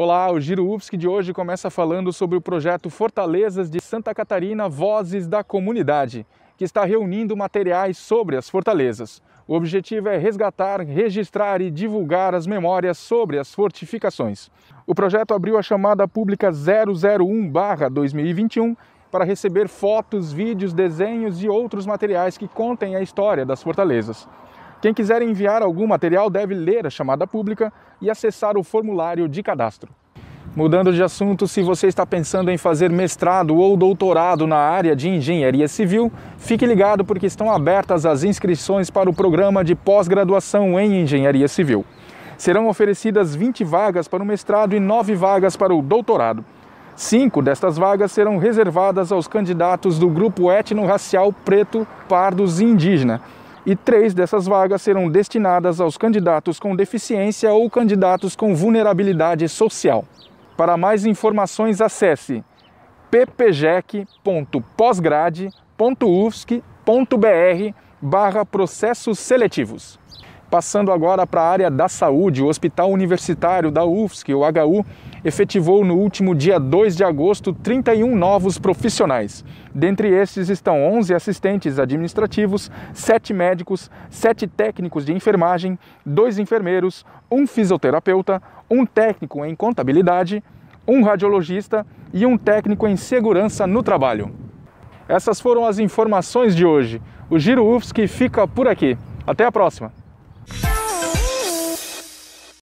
Olá, o Giro UFSC de hoje começa falando sobre o projeto Fortalezas de Santa Catarina Vozes da Comunidade, que está reunindo materiais sobre as fortalezas. O objetivo é resgatar, registrar e divulgar as memórias sobre as fortificações. O projeto abriu a chamada pública 001-2021 para receber fotos, vídeos, desenhos e outros materiais que contem a história das fortalezas. Quem quiser enviar algum material deve ler a chamada pública e acessar o formulário de cadastro. Mudando de assunto, se você está pensando em fazer mestrado ou doutorado na área de engenharia civil, fique ligado porque estão abertas as inscrições para o programa de pós-graduação em engenharia civil. Serão oferecidas 20 vagas para o mestrado e 9 vagas para o doutorado. Cinco destas vagas serão reservadas aos candidatos do grupo étnico-racial preto, pardos e indígena, e três dessas vagas serão destinadas aos candidatos com deficiência ou candidatos com vulnerabilidade social. Para mais informações, acesse ppgec.posgrade.ufsc.br barra processos seletivos. Passando agora para a área da saúde, o Hospital Universitário da UFSC, o HU, efetivou no último dia 2 de agosto 31 novos profissionais. Dentre esses estão 11 assistentes administrativos, 7 médicos, 7 técnicos de enfermagem, 2 enfermeiros, 1 fisioterapeuta, 1 técnico em contabilidade, 1 radiologista e 1 técnico em segurança no trabalho. Essas foram as informações de hoje. O Giro UFSC fica por aqui. Até a próxima!